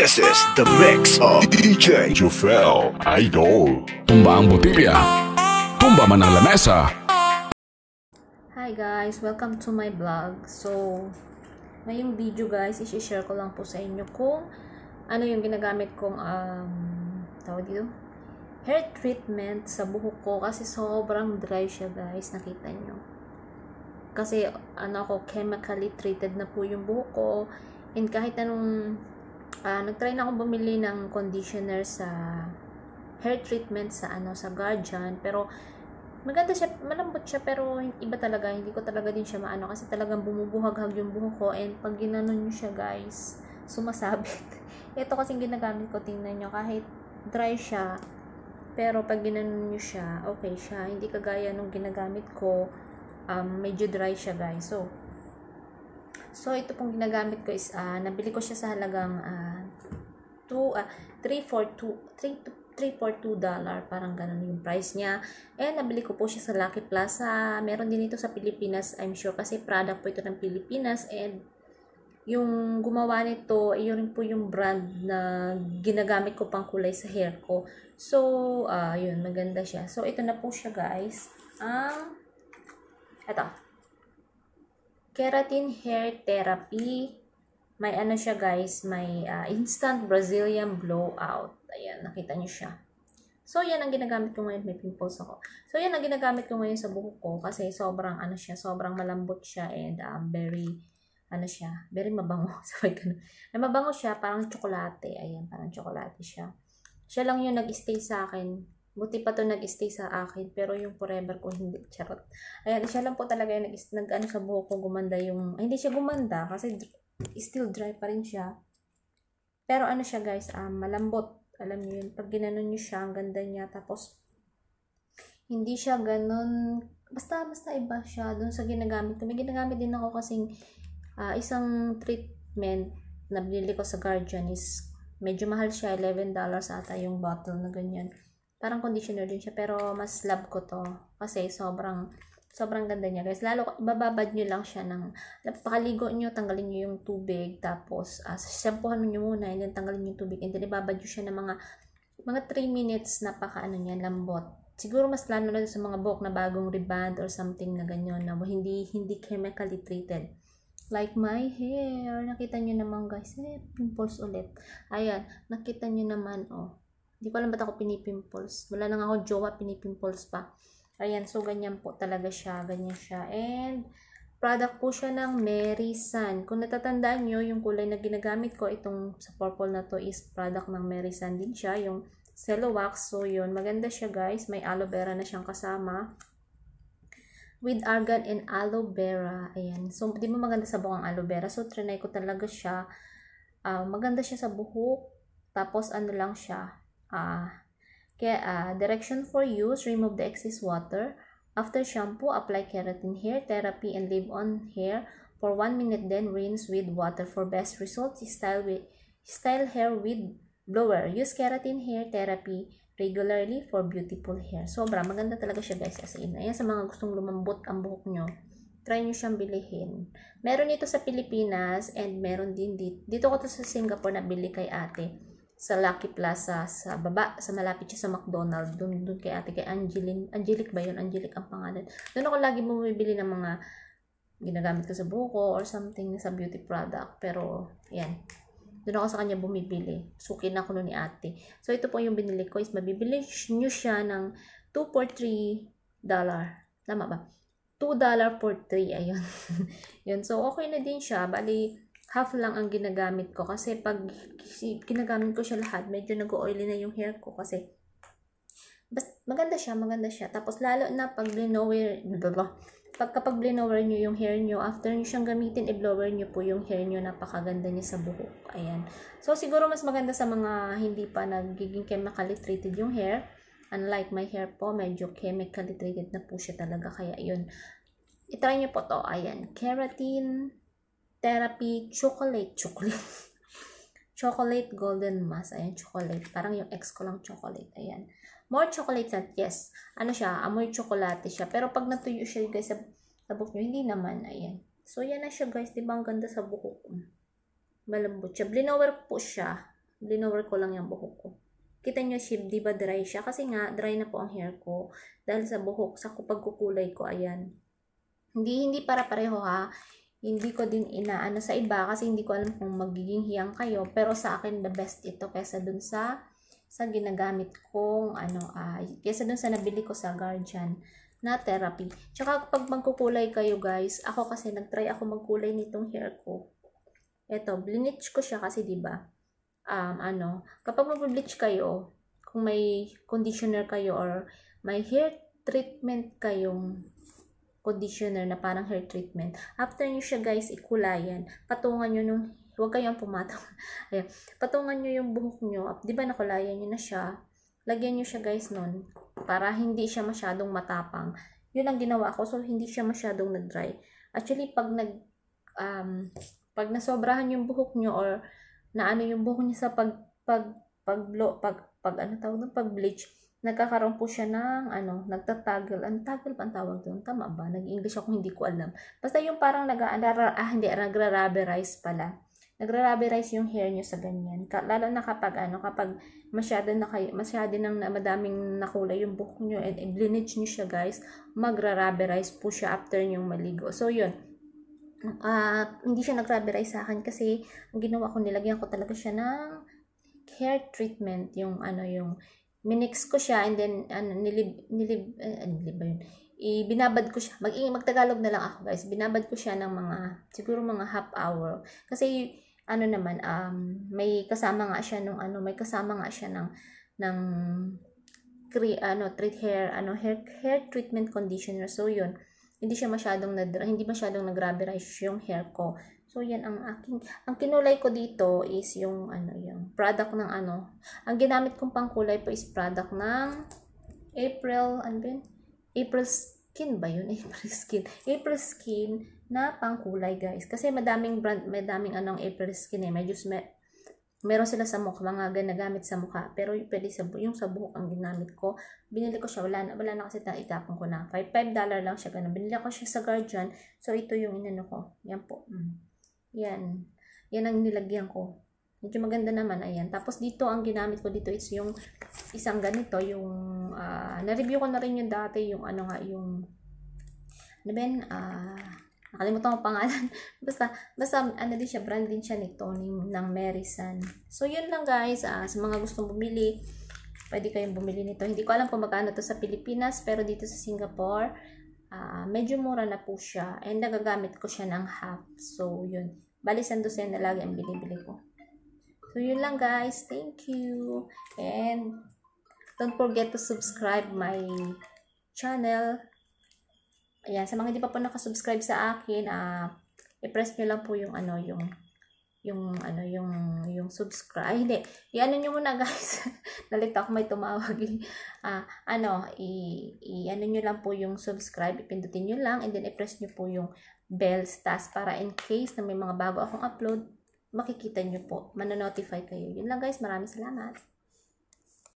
This is the mix of DJ Jufel Idol. Tumba ang butilya. Tumba man ang lamesa. Hi guys, welcome to my vlog. So, ngayong video guys, isi-share ko lang po sa inyo kung ano yung ginagamit kong um, tawag dito? Hair treatment sa buhok ko kasi sobrang dry siya guys. Nakita nyo. Kasi ano ako, chemically treated na po yung buhok ko. And kahit anong uh, nagtry na akong bumili ng conditioner sa hair treatment sa ano sa Guardian pero maganda siya, malambot siya pero iba talaga, hindi ko talaga din siya maano kasi talagang bumubuhaghag yung buhok ko and pag ginanon nyo siya guys sumasabit. Ito kasi ginagamit ko, tingnan niyo kahit dry siya, pero pag ginanon nyo siya, okay siya, hindi kagaya nung ginagamit ko, um, medyo dry siya guys. So, So, ito pong ginagamit ko is, uh, nabili ko siya sa halagang uh, 2, uh, 342, 342 dollar. Parang ganun yung price niya. And nabili ko po siya sa Lucky Plaza. Meron din ito sa Pilipinas, I'm sure. Kasi product po ito ng Pilipinas. And yung gumawa nito, yun rin po yung brand na ginagamit ko pang kulay sa hair ko. So, uh, yun, maganda siya. So, ito na po siya guys. Ang, eto. ito. Keratin Hair Therapy. May ano siya guys, may uh, instant Brazilian blowout. Ayan, nakita niyo siya. So, yan ang ginagamit ko ngayon. May pimples ako. So, yan ang ginagamit ko ngayon sa buhok ko kasi sobrang ano siya, sobrang malambot siya and um, very, ano siya, very mabango. Sabay ka na. Mabango siya, parang tsokolate. Ayan, parang tsokolate siya. Siya lang yung nag-stay sa akin Buti pa to nag-stay sa akin, pero yung forever ko hindi, charot. Ayan, siya lang po talaga yung nag-ano sa buhok ko, gumanda yung, ay, hindi siya gumanda, kasi still dry pa rin siya. Pero ano siya guys, um, malambot. Alam niyo yun, pag ginanon niyo siya, ang ganda niya. Tapos, hindi siya ganun, basta, basta iba siya dun sa ginagamit ko. May ginagamit din ako kasing uh, isang treatment na binili ko sa Guardian is medyo mahal siya, $11 ata yung bottle na ganyan. Parang conditioner din siya, pero mas love ko to. Kasi sobrang, sobrang ganda niya, guys. Lalo, bababad niyo lang siya ng, pakaligo niyo tanggalin niyo yung tubig, tapos, uh, shampoohan niyo muna, and then tanggalin yung tubig, and then ibabad niyo siya ng mga, mga 3 minutes, napakaano niya, lambot. Siguro mas lalo na sa mga buhok na bagong reband or something na ganyan, na hindi, hindi chemically treated. Like my hair. Nakita niyo naman guys. Eh, pimples ulit. Ayan. Nakita niyo naman, oh hindi ko alam ba't ako pinipimples. Wala nang ako jowa, pinipimples pa. Ayan, so ganyan po talaga siya. Ganyan siya. And, product po siya ng Mary Sun. Kung natatandaan nyo, yung kulay na ginagamit ko, itong sa purple na to is product ng Mary Sun din siya. Yung cello wax. So, yun. Maganda siya, guys. May aloe vera na siyang kasama. With argan and aloe vera. Ayan. So, di ba maganda sa buhok ang aloe vera? So, trinay ko talaga siya. Uh, maganda siya sa buhok. Tapos, ano lang siya uh, uh, direction for use, remove the excess water. After shampoo, apply keratin hair therapy and leave on hair for 1 minute then rinse with water for best results. Style, with, style hair with blower. Use keratin hair therapy regularly for beautiful hair. Sobra, maganda talaga siya guys as in. Ayan sa mga gustong lumambot ang buhok nyo. Try nyo siyang bilihin. Meron ito sa Pilipinas and meron din dito. Dito ko to sa Singapore nabili kay ate sa Lucky Plaza sa baba, sa malapit siya sa McDonald's. Doon, doon kay ate, kay Angeline. Angelic ba yun? Angelic ang pangalan. Doon ako lagi bumibili ng mga ginagamit ko sa buko or something sa beauty product. Pero, yan. Doon ako sa kanya bumibili. suki na ako noon ni ate. So, ito po yung binili ko is mabibili nyo siya ng 2 for 3 dollar. Tama ba? $2 for 3. Ayun. yun. So, okay na din siya. Bali, half lang ang ginagamit ko kasi pag ginagamit ko siya lahat, medyo nag-oily na yung hair ko kasi bas, maganda siya, maganda siya. Tapos lalo na pag blinower, pag kapag blinower niyo yung hair niyo, after niyo siyang gamitin, i-blower niyo po yung hair niyo, napakaganda niya sa buhok. Ayan. So siguro mas maganda sa mga hindi pa nagiging chemically treated yung hair. Unlike my hair po, medyo chemically treated na po siya talaga. Kaya yun, itry niyo po to. Ayan, keratin, therapy chocolate. Chocolate. chocolate golden mask. Ayan, chocolate. Parang yung ex ko lang chocolate. Ayan. More chocolate nut. Yes. Ano siya? Amoy chocolate siya. Pero pag natuyo siya, guys, sa, sa buhok nyo, hindi naman. Ayan. So, yan na siya, guys. Diba ang ganda sa buhok ko? Malambot siya. Blinower po siya. Blinower ko lang yung buhok ko. Kita nyo, ship, diba dry siya? Kasi nga, dry na po ang hair ko. Dahil sa buhok, sa pagkukulay ko, ayan. Hindi, hindi para pareho ha hindi ko din inaano sa iba kasi hindi ko alam kung magiging hiyang kayo pero sa akin the best ito kaysa dun sa sa ginagamit kong ano uh, ah, kaysa dun sa nabili ko sa Guardian na therapy. Tsaka pag magkukulay kayo guys, ako kasi nagtry ako magkulay nitong hair ko. Ito, bleach ko siya kasi 'di ba? Um ano, kapag mag-bleach kayo, kung may conditioner kayo or may hair treatment kayong conditioner na parang hair treatment. After nyo siya guys ikulayan, patungan nyo nung, huwag kayong pumatong, ayan, patungan nyo yung buhok nyo, at di ba nakulayan nyo na siya, lagyan nyo siya guys nun, para hindi siya masyadong matapang. Yun ang ginawa ko, so hindi siya masyadong nag-dry. Actually, pag nag, um, pag nasobrahan yung buhok nyo or naano yung buhok niya sa pag, pag, pag, pag, pag, pag ano tawag ng pag-bleach, nagkakaroon po siya ng ano, nagtatagal. Ang tagal pa ang tawag doon? Tama ba? Nag-English ako, hindi ko alam. Basta yung parang nag ah, ah hindi, nagra-rubberize pala. Nagra-rubberize yung hair niyo sa ganyan. Lalo na kapag ano, kapag masyado na kayo, masyado nang madaming nakulay yung buhok niyo and, and lineage niyo siya guys, magra-rubberize po siya after niyong maligo. So yun, uh, hindi siya nag-rubberize sa akin kasi ang ginawa ko, nilagyan ko talaga siya ng hair treatment, yung ano, yung minix ko siya and then ano nilib nilib uh, nilib ba yun ibinabad ko siya mag eh, magtagalog na lang ako guys binabad ko siya ng mga siguro mga half hour kasi ano naman um may kasama nga siya nung ano may kasama nga siya ng ng cre ano treat hair ano hair hair treatment conditioner so yun hindi siya masyadong na hindi masyadong nagrabberize yung hair ko. So yan ang aking ang kinulay ko dito is yung ano yung product ng ano. Ang ginamit kong pangkulay po is product ng April ano yun? April skin ba yun? April skin. April skin na pangkulay guys. Kasi madaming brand, madaming anong April skin eh. Medyo meron sila sa mukha, mga ganagamit sa mukha. Pero yung, pwede sa, yung sa buhok ang ginamit ko. Binili ko siya, wala na, wala na kasi naitapon ko na. 5, dollar lang siya, ganun. Binili ko siya sa Guardian. So, ito yung inano ko. Yan po. Mm. Yan. Yan ang nilagyan ko. Medyo maganda naman, ayan. Tapos dito, ang ginamit ko dito it's yung isang ganito, yung, uh, na-review ko na rin yung dati, yung ano nga, yung, ano ben, ah, uh, nakalimutan ang pangalan. basta, basta ano din siya, brand din siya ni Tony, ng Merisan. So, yun lang guys. Uh, sa mga gustong bumili, pwede kayong bumili nito. Hindi ko alam kung magkano to sa Pilipinas, pero dito sa Singapore, uh, medyo mura na po siya. And nagagamit ko siya ng half. So, yun. Bali, sandusen na lagi ang binibili ko. So, yun lang guys. Thank you. And, don't forget to subscribe my channel. Ayan, sa mga hindi pa po nakasubscribe sa akin, uh, i-press nyo lang po yung ano, yung yung ano yung yung subscribe Ay, hindi i-ano niyo muna guys nalito ako may tumawag ah uh, ano i, i ano niyo lang po yung subscribe ipindutin niyo lang and then i-press niyo po yung bell stas para in case na may mga bago akong upload makikita niyo po mano-notify kayo yun lang guys maraming salamat